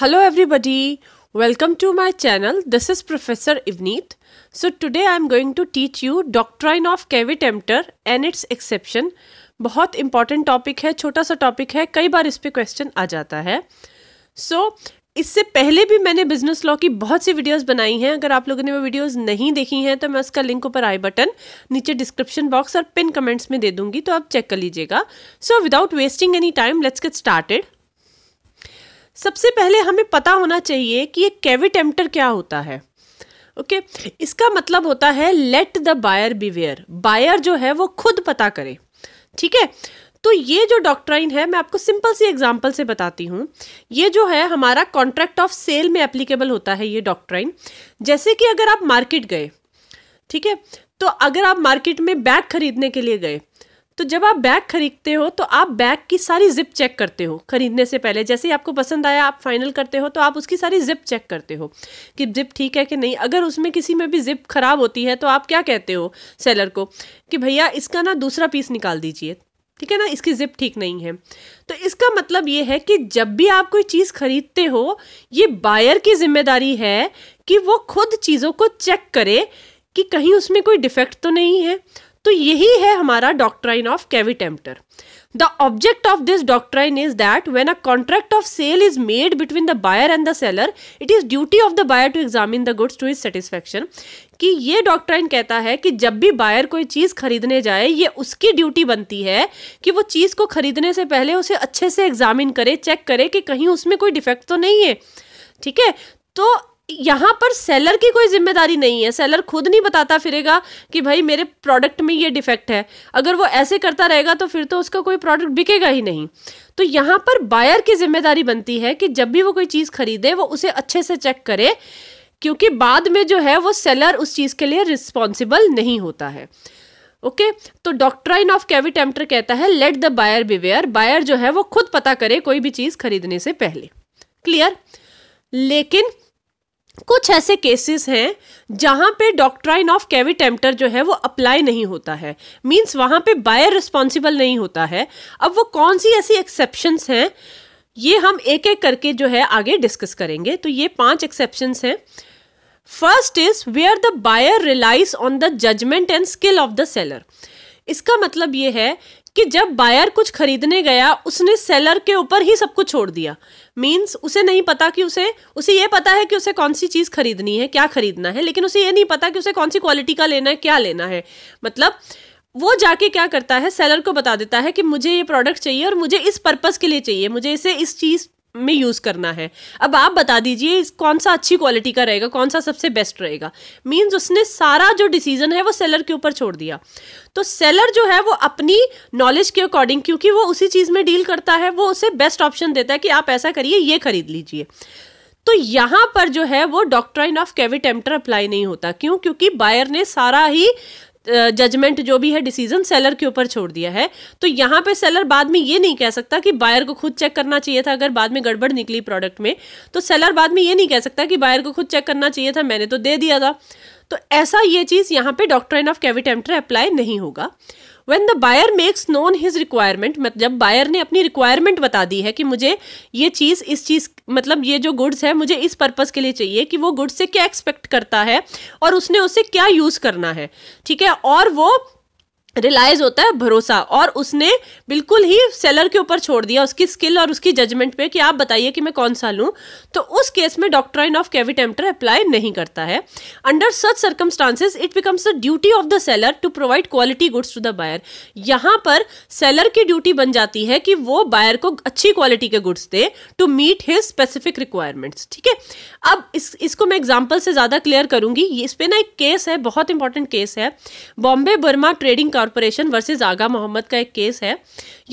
Hello everybody, welcome to my channel. This is Professor Ivneet. So today I am going to teach you Doctrine of Cavit Emptor and its Exception. बहुत important topic है छोटा सा topic है कई बार इस पर question आ जाता है सो so, इससे पहले भी मैंने बिजनेस लॉ की बहुत सी वीडियोस बनाई हैं अगर आप लोगों ने वो वीडियोस नहीं देखी हैं तो मैं उसका लिंक ऊपर आई बटन नीचे डिस्क्रिप्शन बॉक्स और पिन कमेंट्स में दे दूंगी तो आप चेक कर लीजिएगा so without wasting any time let's get started सबसे पहले हमें पता होना चाहिए कि ये कैविटेम्प्टर क्या होता है ओके okay? इसका मतलब होता है let the buyer beware buyer जो है वो खुद पता करे ठीक है तो ये जो डॉक्ट्राइन है मैं आपको सिंपल सी एग्जांपल से बताती हूँ ये जो है हमारा कॉन्ट्रैक्ट ऑफ सेल में एप्लीकेबल होता है ये डॉक्ट्राइन जैसे कि अगर आप मार्केट गए ठीक है तो अगर आप मार्केट में बैग खरीदने के लिए गए तो जब आप बैग खरीदते हो तो आप बैग की सारी जिप चेक करते हो खरीदने से पहले जैसे ही आपको पसंद आया आप फाइनल करते हो तो आप उसकी सारी जिप चेक करते हो कि जिप ठीक है कि नहीं अगर उसमें किसी में भी जिप खराब होती है तो आप क्या कहते हो सेलर को कि भैया इसका ना दूसरा पीस निकाल दीजिए ठीक है ना इसकी जिप ठीक नहीं है तो इसका मतलब ये है कि जब भी आप कोई चीज़ खरीदते हो ये बायर की जिम्मेदारी है कि वो खुद चीज़ों को चेक करे कि कहीं उसमें कोई डिफेक्ट तो नहीं है तो यही है हमारा doctrine of caveat emptor the object of this doctrine is that when a contract of sale is made between the buyer and the seller it is duty of the buyer to examine the goods to is satisfaction कि ये doctrine कहता है कि जब भी buyer कोई चीज़ खरीदने जाए ये उसकी ड्यूटी बनती है कि वो चीज़ को खरीदने से पहले उसे अच्छे से एग्जामिन करे चेक करे कि कहीं उसमें कोई डिफेक्ट तो नहीं है ठीक है तो यहाँ पर सेलर की कोई जिम्मेदारी नहीं है सेलर खुद नहीं बताता फिरेगा कि भाई मेरे प्रोडक्ट में ये डिफेक्ट है अगर वो ऐसे करता रहेगा तो फिर तो उसका कोई प्रोडक्ट बिकेगा ही नहीं तो यहाँ पर बायर की जिम्मेदारी बनती है कि जब भी वो कोई चीज़ खरीदे वो उसे अच्छे से चेक करे क्योंकि बाद में जो है वो सेलर उस चीज़ के लिए रिस्पॉन्सिबल नहीं होता है ओके okay? तो डॉक्ट्राइन ऑफ कैवी एम्टर कहता है let the buyer beware buyer जो है वो खुद पता करे कोई भी चीज़ खरीदने से पहले क्लियर लेकिन कुछ ऐसे केसेस हैं जहाँ पे डॉक्ट्राइन ऑफ कैविटेम्प्टर जो है वो अप्लाई नहीं होता है मींस वहाँ पे बायर रिस्पॉन्सिबल नहीं होता है अब वो कौन सी ऐसी एक्सेप्शंस हैं ये हम एक एक करके जो है आगे डिस्कस करेंगे तो ये पांच एक्सेप्शंस हैं first is where the buyer relies on the judgement and skill of the seller इसका मतलब ये है कि जब बायर कुछ खरीदने गया उसने सेलर के ऊपर ही सब कुछ छोड़ दिया मीन्स उसे नहीं पता कि उसे उसे ये पता है कि उसे कौन सी चीज़ खरीदनी है क्या खरीदना है लेकिन उसे ये नहीं पता कि उसे कौन सी क्वालिटी का लेना है क्या लेना है मतलब वो जाके क्या करता है सेलर को बता देता है कि मुझे ये प्रोडक्ट चाहिए और मुझे इस पर्पज़ के लिए चाहिए मुझे इसे इस चीज़ में यूज़ करना है अब आप बता दीजिए कौन सा अच्छी क्वालिटी का रहेगा कौन सा सबसे बेस्ट रहेगा मीन्स उसने सारा जो डिसीजन है वो सेलर के ऊपर छोड़ दिया तो सेलर जो है वो अपनी नॉलेज के अकॉर्डिंग क्योंकि वो उसी चीज़ में डील करता है वो उसे बेस्ट ऑप्शन देता है कि आप ऐसा करिए ये खरीद लीजिए तो यहाँ पर जो है वो डॉक्ट्राइन ऑफ कैविटेम्टर अप्लाई नहीं होता क्यों क्योंकि बायर ने सारा ही जजमेंट जो भी है डिसीजन सेलर के ऊपर छोड़ दिया है तो यहाँ पे सेलर बाद में ये नहीं कह सकता कि बायर को खुद चेक करना चाहिए था अगर बाद में गड़बड़ निकली प्रोडक्ट में तो सेलर बाद में ये नहीं कह सकता कि बायर को खुद चेक करना चाहिए था मैंने तो दे दिया था तो ऐसा ये चीज़ यहाँ पे डॉक्ट्राइन ऑफ कैविटेम्प्टर अप्लाई नहीं होगा when the buyer makes known his requirement मतलब जब बायर ने अपनी रिक्वायरमेंट बता दी है कि मुझे ये चीज़ इस चीज़ मतलब ये जो गुड्स है मुझे इस पर्पज़ के लिए चाहिए कि वो गुड्स से क्या एक्सपेक्ट करता है और उसने उससे क्या यूज़ करना है ठीक है और वो रिलाइज होता है भरोसा और उसने बिल्कुल ही सेलर के ऊपर छोड़ दिया उसकी स्किल और उसकी जजमेंट पे कि आप बताइए कि मैं कौन सा लूँ तो उस केस में डॉक्ट्राइन ऑफ कैविटेम्प्टर अप्लाई नहीं करता है under such circumstances it becomes the duty of the seller to provide quality goods to the buyer यहाँ पर सेलर की ड्यूटी बन जाती है कि वो बायर को अच्छी क्वालिटी के गुड्स दे to meet his specific requirements ठीक है अब इस इसको मैं एग्जाम्पल से ज़्यादा क्लियर करूँगी इस पर ना एक केस है बहुत इंपॉर्टेंट केस है Bombay Burma trading corporation versus Aga Mohammad का एक केस है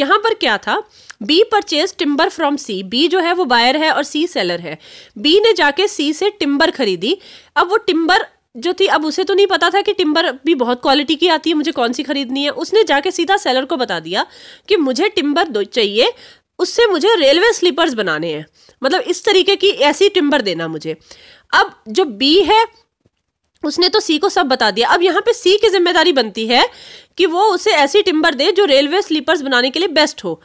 यहाँ पर क्या था B purchase timber from C B जो है वो बायर है और सी सेलर है बी ने जाके सी से टिम्बर खरीदी अब वो टिम्बर जो थी अब उसे तो नहीं पता था कि टिम्बर भी बहुत क्वालिटी की आती है मुझे कौन सी खरीदनी है उसने जाके सीधा सेलर को बता दिया कि मुझे टिम्बर दो चाहिए उससे मुझे रेलवे स्लीपर्स बनाने हैं मतलब इस तरीके की ऐसी टिम्बर देना मुझे अब जो बी है उसने तो सी को सब बता दिया अब यहाँ पे सी की जिम्मेदारी बनती है कि वो उसे ऐसी टिम्बर दे जो रेलवे स्लीपर्स बनाने के लिए बेस्ट हो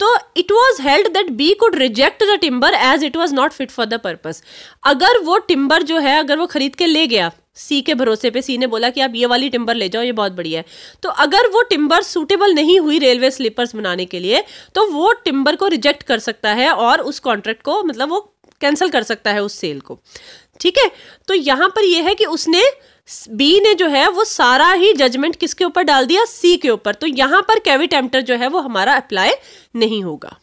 तो it was held that B could reject the timber as it was not fit for the purpose अगर वो टिम्बर जो है अगर वो खरीद के ले गया सी के भरोसे पे सी ने बोला कि आप ये वाली टिम्बर ले जाओ ये बहुत बढ़िया है तो अगर वो टिम्बर सूटेबल नहीं हुई रेलवे स्लीपर्स बनाने के लिए तो वो टिम्बर को रिजेक्ट कर सकता है और उस कॉन्ट्रैक्ट को मतलब वो कैंसिल कर सकता है उस सेल को ठीक है तो यहां पर यह है कि उसने बी ने जो है वो सारा ही जजमेंट किसके ऊपर डाल दिया सी के ऊपर तो यहां पर कैविट एम्प्टर जो है वो हमारा अप्लाई नहीं होगा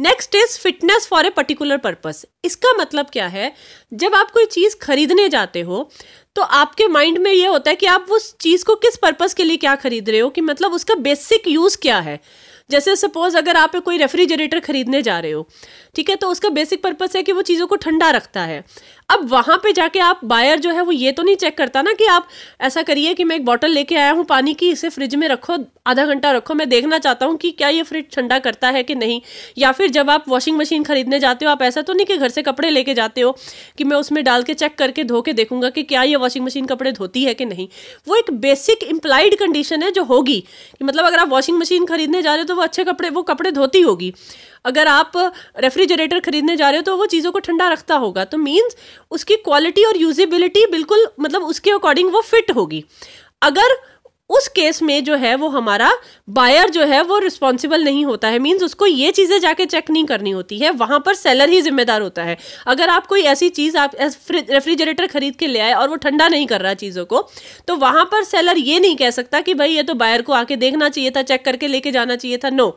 next is fitness for a particular purpose इसका मतलब क्या है जब आप कोई चीज़ खरीदने जाते हो तो आपके माइंड में ये होता है कि आप उस चीज़ को किस पर्पज़ के लिए क्या खरीद रहे हो कि मतलब उसका बेसिक यूज़ क्या है जैसे सपोज अगर आप कोई रेफ्रिजरेटर खरीदने जा रहे हो ठीक है तो उसका बेसिक पर्पज़ है कि वो चीज़ों को ठंडा रखता है अब वहाँ पे जाके आप बायर जो है वो ये तो नहीं चेक करता ना कि आप ऐसा करिए कि मैं एक बॉटल लेके आया हूँ पानी की इसे फ्रिज में रखो आधा घंटा रखो मैं देखना चाहता हूँ कि क्या ये फ्रिज ठंडा करता है कि नहीं या फिर जब आप वॉशिंग मशीन खरीदने जाते हो आप ऐसा तो नहीं कि घर से कपड़े लेके जाते हो कि मैं उसमें डाल के चेक करके धो के देखूंगा कि क्या ये वॉशिंग मशीन कपड़े धोती है कि नहीं वो एक बेसिक इम्प्लाइड कंडीशन है जो होगी कि मतलब अगर आप वॉशिंग मशीन खरीदने जा रहे हो तो वो अच्छे कपड़े वो कपड़े धोती होगी अगर आप रेफ्रिजरेटर खरीदने जा रहे हो तो वो चीज़ों को ठंडा रखता होगा तो मीन्स उसकी क्वालिटी और यूजेबिलिटी बिल्कुल मतलब उसके अकॉर्डिंग वो फिट होगी अगर उस केस में जो है वो हमारा बायर जो है वो रिस्पॉन्सिबल नहीं होता है मीन्स उसको ये चीज़ें जाके चेक नहीं करनी होती है वहाँ पर सेलर ही जिम्मेदार होता है अगर आप कोई ऐसी चीज़ आप रेफ्रिजरेटर खरीद के ले आए और वो ठंडा नहीं कर रहा चीज़ों को तो वहाँ पर सेलर ये नहीं कह सकता कि भाई ये तो बायर को आके देखना चाहिए था चेक करके लेके जाना चाहिए था नो no.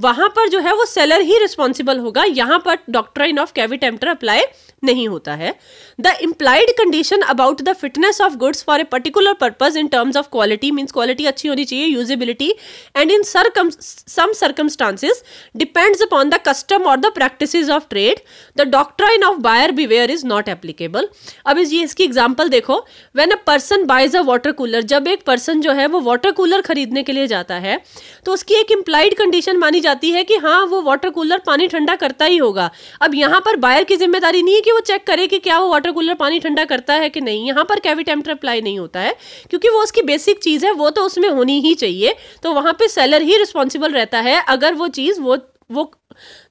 वहां पर जो है वो सेलर ही रिस्पॉन्सिबल होगा यहां पर doctrine of caveat emptor apply नहीं होता है the implied condition about the fitness of goods for a particular purpose in terms of quality means quality अच्छी होनी चाहिए usability and in circum some circumstances depends upon the custom और the practice of trade the doctrine of buyer beware is not applicable अब इस ये इसकी example देखो when a person buys a water cooler जब एक पर्सन जो है वो वाटर कूलर खरीदने के लिए जाता है तो उसकी एक इम्प्लाइड कंडीशन मानी जाती है कि हाँ वो वाटर कूलर पानी ठंडा करता ही होगा अब यहाँ पर बायर की जिम्मेदारी नहीं है कि वो चेक करे कि क्या वो वाटर कूलर पानी ठंडा करता है कि नहीं यहाँ पर कैवी टेम्परेचर अप्लाई नहीं होता है क्योंकि वो उसकी बेसिक चीज़ है वो तो उसमें होनी ही चाहिए तो वहाँ पर सेलर ही रिस्पॉन्सिबल रहता है अगर वो चीज़ वो वो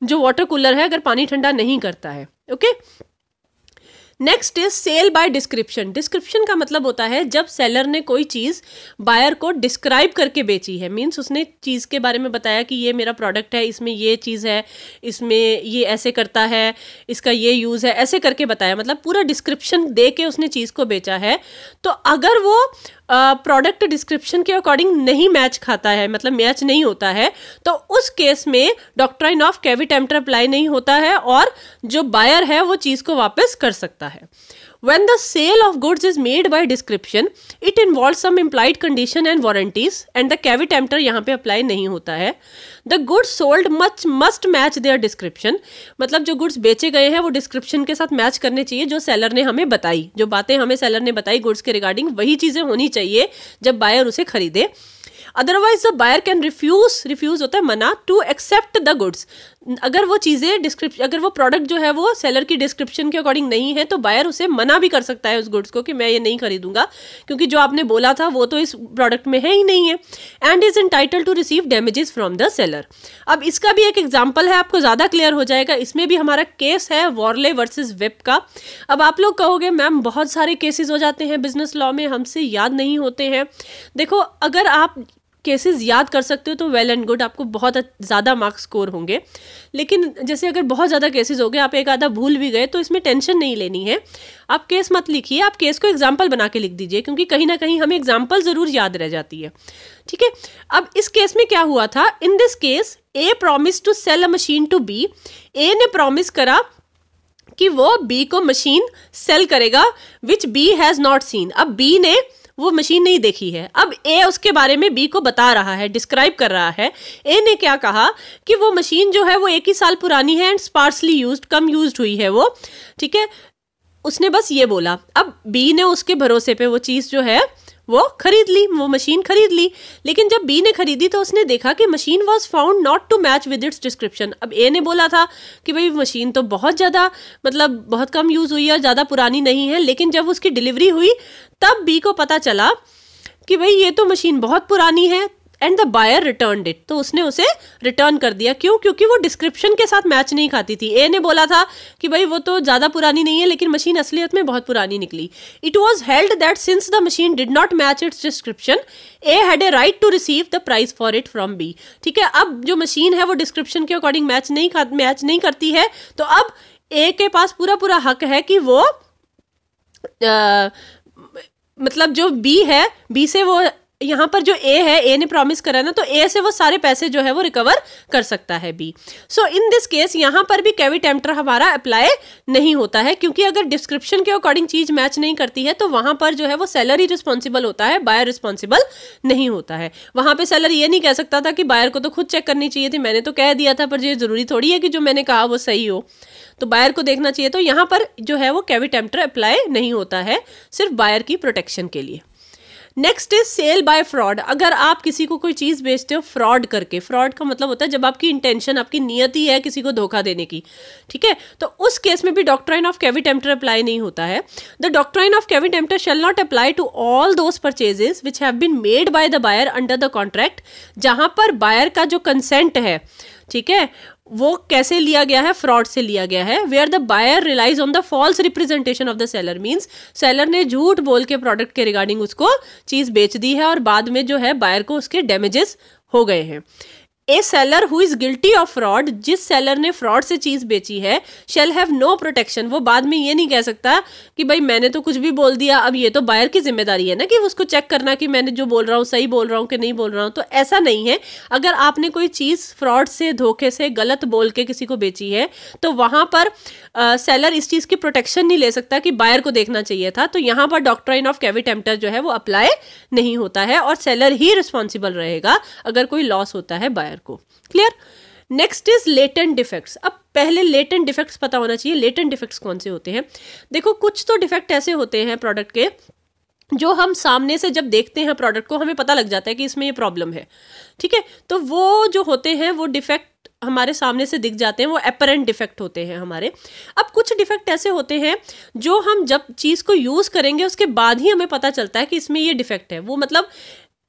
जो वाटर कूलर है अगर पानी ठंडा नहीं करता है okay okay? Next is sale by description description का मतलब होता है जब सेलर ने कोई चीज़ बायर को डिस्क्राइब करके बेची है मीन्स उसने चीज़ के बारे में बताया कि ये मेरा प्रोडक्ट है इसमें ये चीज़ है इसमें ये ऐसे करता है इसका ये यूज़ है ऐसे करके बताया मतलब पूरा डिस्क्रिप्शन दे के उसने चीज़ को बेचा है तो अगर वो प्रोडक्ट डिस्क्रिप्शन के अकॉर्डिंग नहीं मैच खाता है मतलब मैच नहीं होता है तो उस केस में doctrine of caveat emptor apply नहीं होता है और जो बायर है वो चीज़ को वापस कर सकता है when the sale of goods is made by description it involve some implied condition and warranties and the caveat emptor यहाँ पे अप्लाई नहीं होता है the goods sold much must match their description मतलब जो गुड्स बेचे गए हैं वो डिस्क्रिप्शन के साथ मैच करने चाहिए जो सेलर ने हमें बताई जो बातें हमें सेलर ने बताई गुड्स के रिगार्डिंग वही चीज़ें होनी चाहिए जब बायर उसे खरीदे otherwise the buyer can refuse refuse होता है मना टू एक्सेप्ट द गुड्स अगर वो चीज़ें डिस्क्रिप्शन अगर वो प्रोडक्ट जो है वो सेलर की डिस्क्रिप्शन के अकॉर्डिंग नहीं है तो बायर उसे मना भी कर सकता है उस गुड्स को कि मैं ये नहीं खरीदूंगा क्योंकि जो आपने बोला था वो तो इस प्रोडक्ट में है ही नहीं है and is entitled to receive damages from the seller अब इसका भी एक एग्जाम्पल है आपको ज़्यादा क्लियर हो जाएगा इसमें भी हमारा केस है वॉर्ले वर्सेज वेब का अब आप लोग कहोगे मैम बहुत सारे केसेस हो जाते हैं बिजनेस लॉ में हमसे याद नहीं होते हैं देखो अगर आप केसेस याद कर सकते हो तो वेल एंड गुड आपको बहुत ज़्यादा मार्क्स स्कोर होंगे लेकिन जैसे अगर बहुत ज़्यादा केसेस हो गए आप एक आधा भूल भी गए तो इसमें टेंशन नहीं लेनी है आप केस मत लिखिए आप केस को एग्जाम्पल बना के लिख दीजिए क्योंकि कहीं ना कहीं हमें एग्जाम्पल ज़रूर याद रह जाती है ठीक है अब इस केस में क्या हुआ था in this case A promise to sell a machine to B A ने प्रोमिस करा कि वो बी को मशीन सेल करेगा which B has not seen अब बी ने वो मशीन नहीं देखी है अब ए उसके बारे में बी को बता रहा है डिस्क्राइब कर रहा है ए ने क्या कहा कि वो मशीन जो है वो एक ही साल पुरानी है एंड स्पार्सली यूज कम यूज हुई है वो ठीक है उसने बस ये बोला अब बी ने उसके भरोसे पे वो चीज़ जो है वो खरीद ली वो मशीन खरीद ली लेकिन जब बी ने खरीदी तो उसने देखा कि machine was found not to match with its description अब ए ने बोला था कि भाई मशीन तो बहुत ज़्यादा मतलब बहुत कम यूज़ हुई है ज़्यादा पुरानी नहीं है लेकिन जब उसकी डिलीवरी हुई तब बी को पता चला कि भाई ये तो मशीन बहुत पुरानी है and the buyer return it तो उसने उसे रिटर्न कर दिया क्यों क्योंकि वो डिस्क्रिप्शन के साथ मैच नहीं खाती थी ए ने बोला था कि भाई वो तो ज़्यादा पुरानी नहीं है लेकिन मशीन असलियत में बहुत पुरानी निकली it was held that since the machine did not match its description A had a right to receive the price for it from B ठीक है अब जो मशीन है वो डिस्क्रिप्शन के अकॉर्डिंग मैच नहीं मैच नहीं करती है तो अब ए के पास पूरा पूरा हक है कि वो आ, मतलब जो बी है बी से वो यहाँ पर जो ए है ए ने प्रॉमिस करा ना तो ए से वो सारे पैसे जो है वो रिकवर कर सकता है B so in this case यहाँ पर भी कैवी एम्प्टर हमारा अप्लाई नहीं होता है क्योंकि अगर डिस्क्रिप्शन के अकॉर्डिंग चीज मैच नहीं करती है तो वहां पर जो है वो सैलरी ही रिस्पॉन्सिबल होता है बायर रिस्पॉन्सिबल नहीं होता है वहां पर सैलर ये नहीं कह सकता था कि बायर को तो खुद चेक करनी चाहिए थी मैंने तो कह दिया था पर ये जरूरी थोड़ी है कि जो मैंने कहा वो सही हो तो बायर को देखना चाहिए तो यहाँ पर जो है वो कैवी एम्प्टर अप्लाई नहीं होता है सिर्फ बायर की प्रोटेक्शन के लिए next is sale by fraud अगर आप किसी को कोई चीज़ बेचते हो फ्रॉड करके फ्रॉड का मतलब होता है जब आपकी इंटेंशन आपकी ही है किसी को धोखा देने की ठीक है तो उस केस में भी doctrine of caveat emptor apply नहीं होता है the doctrine of caveat emptor shall not apply to all those purchases which have been made by the buyer under the contract जहाँ पर बायर का जो कंसेंट है ठीक है वो कैसे लिया गया है फ्रॉड से लिया गया है where the buyer relies on the false representation of the seller means seller ने झूठ बोल के प्रोडक्ट के रिगार्डिंग उसको चीज़ बेच दी है और बाद में जो है बायर को उसके डैमेजेस हो गए हैं a seller who is guilty of fraud जिस सेलर ने फ्रॉड से चीज बेची है शेल हैव नो प्रोटेक्शन वो बाद में ये नहीं कह सकता कि भाई मैंने तो कुछ भी बोल दिया अब ये तो बायर की जिम्मेदारी है ना कि उसको चेक करना कि मैंने जो बोल रहा हूँ सही बोल रहा हूँ कि नहीं बोल रहा हूँ तो ऐसा नहीं है अगर आपने कोई चीज फ्रॉड से धोखे से गलत बोल के किसी को बेची है तो वहां पर सेलर इस चीज़ की प्रोटेक्शन नहीं ले सकता कि बायर को देखना चाहिए था तो यहाँ पर डॉक्ट्राइन ऑफ कैवी एम्प्टर जो है वो अप्लाई नहीं होता है और सेलर ही रिस्पॉन्सिबल रहेगा अगर कोई लॉस होता है बायर को clear next is latent defects अब पहले लेटेंट डिफेक्ट्स पता होना चाहिए लेटेंट डिफेक्ट्स कौन से होते हैं देखो कुछ तो डिफेक्ट ऐसे होते हैं प्रोडक्ट के जो हम सामने से जब देखते हैं प्रोडक्ट को हमें पता लग जाता है कि इसमें ये प्रॉब्लम है ठीक है तो वो जो होते हैं वो डिफेक्ट हमारे सामने से दिख जाते हैं वो अपरेंट डिफेक्ट होते हैं हमारे अब कुछ डिफेक्ट ऐसे होते हैं जो हम जब चीज़ को यूज़ करेंगे उसके बाद ही हमें पता चलता है कि इसमें ये डिफेक्ट है वो मतलब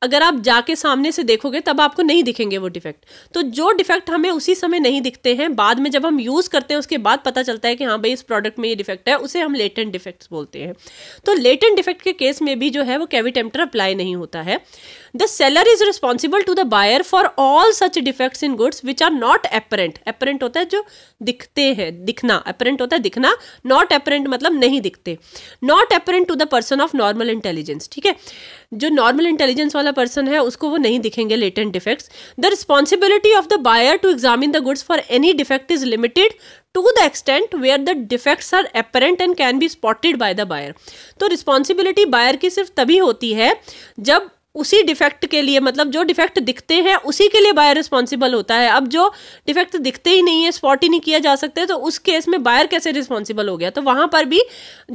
अगर आप जाके सामने से देखोगे तब आपको नहीं दिखेंगे वो डिफेक्ट तो जो डिफेक्ट हमें उसी समय नहीं दिखते हैं बाद में जब हम यूज़ करते हैं उसके बाद पता चलता है कि हाँ भाई इस प्रोडक्ट में ये डिफेक्ट है उसे हम लेटेंट डिफेक्ट्स बोलते हैं तो लेटेंट डिफेक्ट के केस में भी जो है वो कैविटेम्प्टर अप्लाई नहीं होता है the seller is responsible to the buyer for all such defects in goods which are not apparent apparent होता है जो दिखते हैं दिखना अपरेंट होता है दिखना नॉट अपरेंट मतलब नहीं दिखते not apparent to the person of normal intelligence ठीक है जो नॉर्मल इंटेलिजेंस वाला पर्सन है उसको वो नहीं दिखेंगे latent defects the responsibility of the buyer to examine the goods for any defect is limited to the extent where the defects are apparent and can be spotted by the buyer तो responsibility buyer की सिर्फ तभी होती है जब उसी defect के लिए मतलब जो डिफेक्ट दिखते हैं उसी के लिए बायर रिस्पॉन्सिबल होता है अब जो डिफेक्ट दिखते ही नहीं है स्पॉट ही नहीं किया जा सकते तो उस केस में बायर कैसे रिस्पॉन्सिबल हो गया तो वहाँ पर भी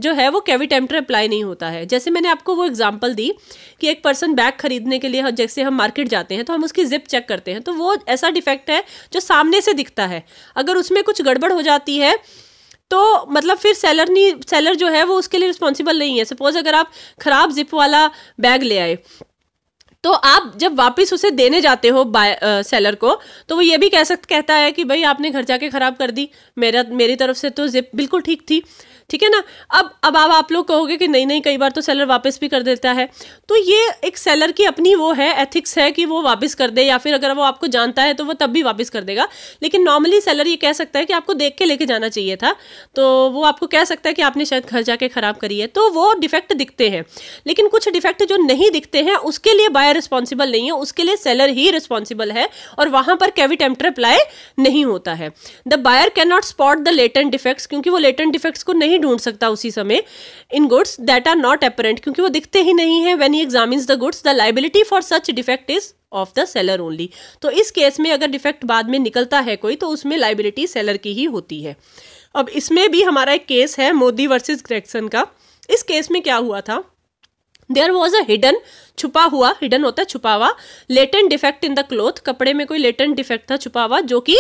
जो है वो कैविट अप्लाई नहीं होता है जैसे मैंने आपको वो एग्जाम्पल दी कि एक पर्सन बैग खरीदने के लिए जैसे हम मार्केट जाते हैं तो हम उसकी जिप चेक करते हैं तो वो ऐसा डिफेक्ट है जो सामने से दिखता है अगर उसमें कुछ गड़बड़ हो जाती है तो मतलब फिर सेलर नहीं सेलर जो है वो उसके लिए रिस्पॉन्सिबल नहीं है सपोज अगर आप ख़राब जिप वाला बैग ले आए तो आप जब वापस उसे देने जाते हो बाय सेलर को तो वो ये भी कह सकता कहता है कि भाई आपने घर जाके ख़राब कर दी मेरा मेरी तरफ से तो जिप बिल्कुल ठीक थी ठीक है ना अब अब आप आप लोग कहोगे कि नहीं नहीं कई बार तो सेलर वापस भी कर देता है तो ये एक सेलर की अपनी वो है एथिक्स है कि वो वापस कर दे या फिर अगर वो आपको जानता है तो वो तब भी वापस कर देगा लेकिन नॉर्मली सेलर ये कह सकता है कि आपको देख के लेके जाना चाहिए था तो वो आपको कह सकता है कि आपने शायद घर जाके ख़राब करी है तो वो डिफेक्ट दिखते हैं लेकिन कुछ डिफेक्ट जो नहीं दिखते हैं उसके लिए बायर सप्लायर रिस्पॉन्सिबल नहीं है उसके लिए सेलर ही रिस्पॉन्सिबल है और वहां पर कैविट एम्टर अप्लाई नहीं होता है the buyer can not spot the latent defects क्योंकि वो लेटेंट डिफेक्ट्स को नहीं ढूंढ सकता उसी समय in goods that are not apparent क्योंकि वो दिखते ही नहीं है when he examines the goods the liability for such defect is of the seller only तो इस केस में अगर डिफेक्ट बाद में निकलता है कोई तो उसमें लाइबिलिटी सेलर की ही होती है अब इसमें भी हमारा एक केस है मोदी वर्सेस ग्रेक्सन का इस केस में क्या हुआ था देयर वॉज अ हिडन छुपा हुआ हिडन होता है छुपा हुआ latent defect in the cloth कपड़े में कोई लेटेंट डिफेक्ट था छुपा हुआ जो कि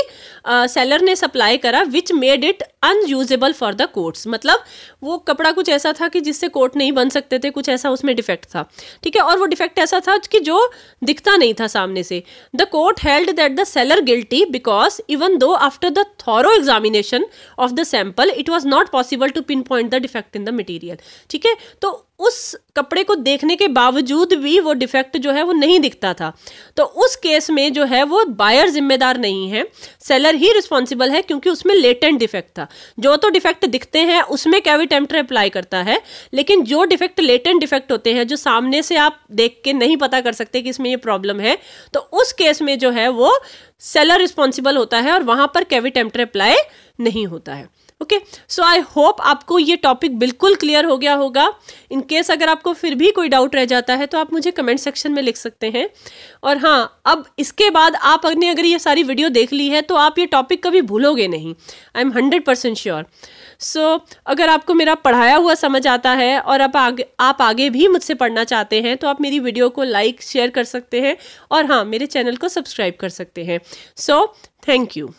सेलर uh, ने सप्लाई करा which made it unusable for the coats मतलब वो कपड़ा कुछ ऐसा था कि जिससे कोट नहीं बन सकते थे कुछ ऐसा उसमें डिफेक्ट था ठीक है और वो डिफेक्ट ऐसा था कि जो दिखता नहीं था सामने से the court held that the seller guilty because even though after the thorough examination of the sample it was not possible to pinpoint the defect in the material ठीक है तो उस कपड़े को देखने के बावजूद भी वो डिफेक्ट जो है वो नहीं दिखता था तो उस केस में जो है वो बायर जिम्मेदार नहीं है सेलर ही रिस्पॉन्सिबल है क्योंकि उसमें लेटेंट डिफेक्ट था जो तो डिफेक्ट दिखते हैं उसमें कैविट अप्लाई करता है लेकिन जो डिफेक्ट लेटेंट डिफेक्ट होते हैं जो सामने से आप देख के नहीं पता कर सकते कि इसमें ये प्रॉब्लम है तो उस केस में जो है वो सेलर रिस्पॉन्सिबल होता है और वहां पर कैवी एम्प्टर अप्लाई नहीं होता है ओके सो आई होप आपको ये टॉपिक बिल्कुल क्लियर हो गया होगा इन केस अगर आपको फिर भी कोई डाउट रह जाता है तो आप मुझे कमेंट सेक्शन में लिख सकते हैं और हाँ अब इसके बाद आप अपने अगर ये सारी वीडियो देख ली है तो आप ये टॉपिक कभी भूलोगे नहीं I am hundred percent sure so अगर आपको मेरा पढ़ाया हुआ समझ आता है और आप आगे आप आगे भी मुझसे पढ़ना चाहते हैं तो आप मेरी वीडियो को लाइक शेयर कर सकते हैं और हाँ मेरे चैनल को सब्सक्राइब कर सकते हैं सो थैंक यू